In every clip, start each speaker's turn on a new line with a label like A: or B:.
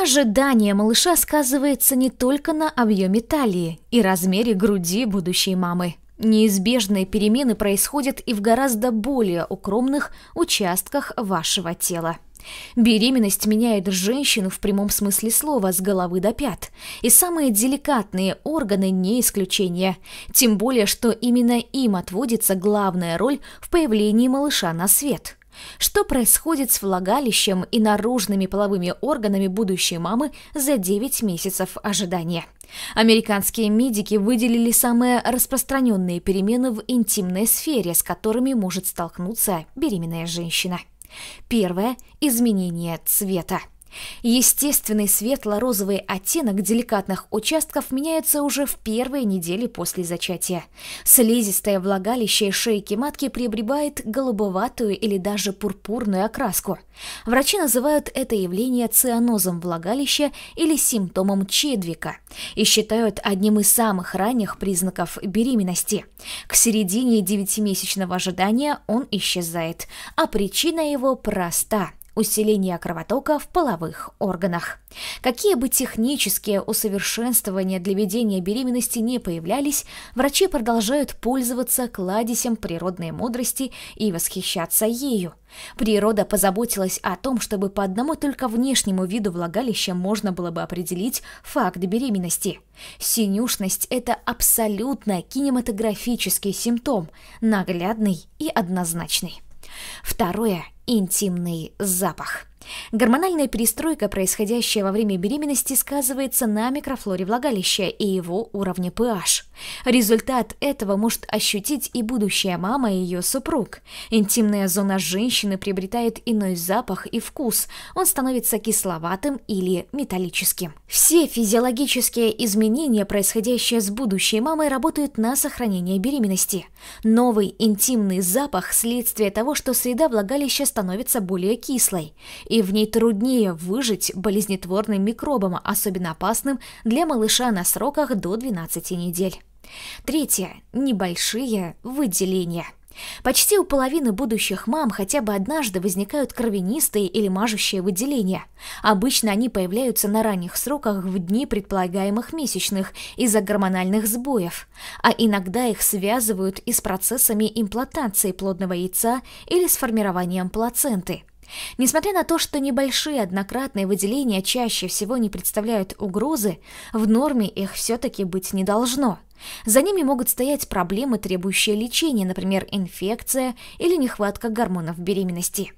A: Ожидание малыша сказывается не только на объеме талии и размере груди будущей мамы. Неизбежные перемены происходят и в гораздо более укромных участках вашего тела. Беременность меняет женщину в прямом смысле слова с головы до пят, и самые деликатные органы не исключение, тем более что именно им отводится главная роль в появлении малыша на свет – что происходит с влагалищем и наружными половыми органами будущей мамы за 9 месяцев ожидания. Американские медики выделили самые распространенные перемены в интимной сфере, с которыми может столкнуться беременная женщина. Первое – изменение цвета. Естественный светло-розовый оттенок деликатных участков меняется уже в первые недели после зачатия. Слизистое влагалище шейки матки приобретает голубоватую или даже пурпурную окраску. Врачи называют это явление цианозом влагалища или симптомом Чедвика и считают одним из самых ранних признаков беременности. К середине девятимесячного ожидания он исчезает, а причина его проста – усиление кровотока в половых органах. Какие бы технические усовершенствования для ведения беременности не появлялись, врачи продолжают пользоваться кладезем природной мудрости и восхищаться ею. Природа позаботилась о том, чтобы по одному только внешнему виду влагалища можно было бы определить факт беременности. Синюшность – это абсолютно кинематографический симптом, наглядный и однозначный. Второе интимный запах. Гормональная перестройка, происходящая во время беременности, сказывается на микрофлоре влагалища и его уровне pH. Результат этого может ощутить и будущая мама и ее супруг. Интимная зона женщины приобретает иной запах и вкус, он становится кисловатым или металлическим. Все физиологические изменения, происходящие с будущей мамой, работают на сохранение беременности. Новый интимный запах – следствие того, что среда влагалища становится более кислой, и в ней труднее выжить болезнетворным микробам, особенно опасным для малыша на сроках до 12 недель. Третье. Небольшие выделения. Почти у половины будущих мам хотя бы однажды возникают кровянистые или мажущие выделения. Обычно они появляются на ранних сроках в дни предполагаемых месячных из-за гормональных сбоев, а иногда их связывают и с процессами имплантации плодного яйца или с формированием плаценты. Несмотря на то, что небольшие однократные выделения чаще всего не представляют угрозы, в норме их все-таки быть не должно – за ними могут стоять проблемы, требующие лечения, например, инфекция или нехватка гормонов беременности.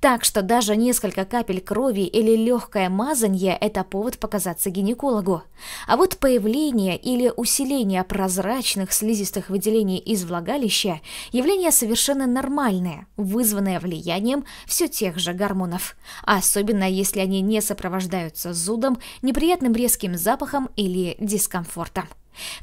A: Так что даже несколько капель крови или легкое мазанье – это повод показаться гинекологу. А вот появление или усиление прозрачных слизистых выделений из влагалища – явление совершенно нормальное, вызванное влиянием все тех же гормонов. Особенно если они не сопровождаются зудом, неприятным резким запахом или дискомфортом.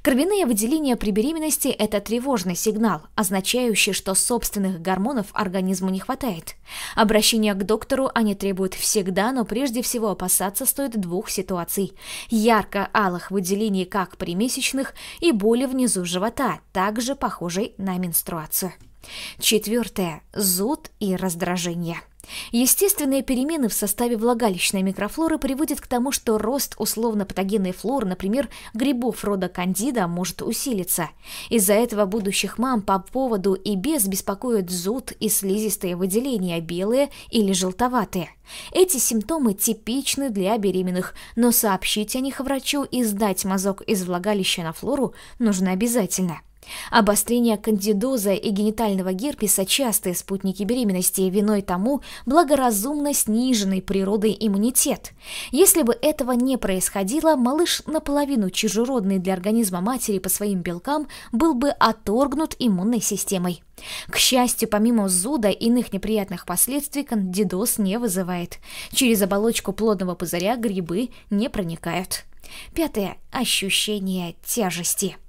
A: Кровяные выделения при беременности – это тревожный сигнал, означающий, что собственных гормонов организму не хватает. Обращение к доктору они требуют всегда, но прежде всего опасаться стоит двух ситуаций – ярко-алых выделений как при месячных и боли внизу живота, также похожей на менструацию. Четвертое – зуд и раздражение – Естественные перемены в составе влагалищной микрофлоры приводят к тому, что рост условно-патогенной флоры, например, грибов рода кандида, может усилиться. Из-за этого будущих мам по поводу и без беспокоят зуд и слизистые выделения, белые или желтоватые. Эти симптомы типичны для беременных, но сообщить о них врачу и сдать мазок из влагалища на флору нужно обязательно. Обострение кандидоза и генитального герпеса – частые спутники беременности, виной тому благоразумно сниженный природой иммунитет. Если бы этого не происходило, малыш, наполовину чужеродный для организма матери по своим белкам, был бы оторгнут иммунной системой. К счастью, помимо зуда, иных неприятных последствий кандидоз не вызывает. Через оболочку плодного пузыря грибы не проникают. Пятое – ощущение тяжести –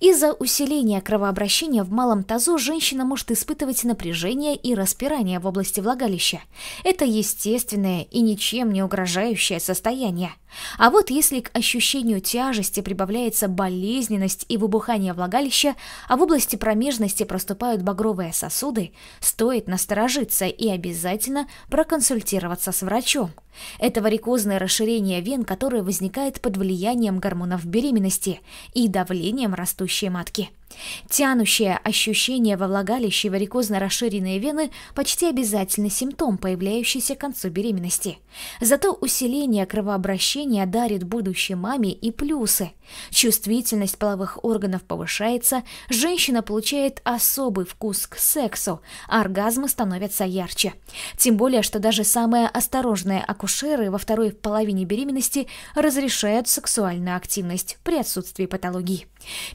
A: из-за усиления кровообращения в малом тазу женщина может испытывать напряжение и распирание в области влагалища. Это естественное и ничем не угрожающее состояние. А вот если к ощущению тяжести прибавляется болезненность и выбухание влагалища, а в области промежности проступают багровые сосуды, стоит насторожиться и обязательно проконсультироваться с врачом. Это варикозное расширение вен, которое возникает под влиянием гормонов беременности и давлением растущей матки. Тянущее ощущение во влагалище и варикозно-расширенные вены – почти обязательный симптом, появляющийся к концу беременности. Зато усиление кровообращения дарит будущей маме и плюсы. Чувствительность половых органов повышается, женщина получает особый вкус к сексу, а оргазмы становятся ярче. Тем более, что даже самые осторожные акушеры во второй половине беременности разрешают сексуальную активность при отсутствии патологии.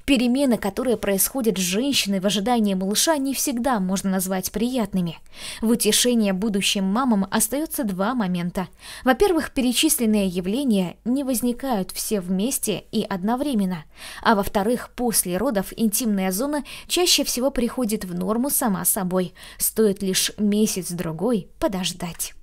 A: Перемены, которые происходит с женщиной в ожидании малыша, не всегда можно назвать приятными. В утешение будущим мамам остается два момента. Во-первых, перечисленные явления не возникают все вместе и одновременно. А во-вторых, после родов интимная зона чаще всего приходит в норму сама собой. Стоит лишь месяц-другой подождать.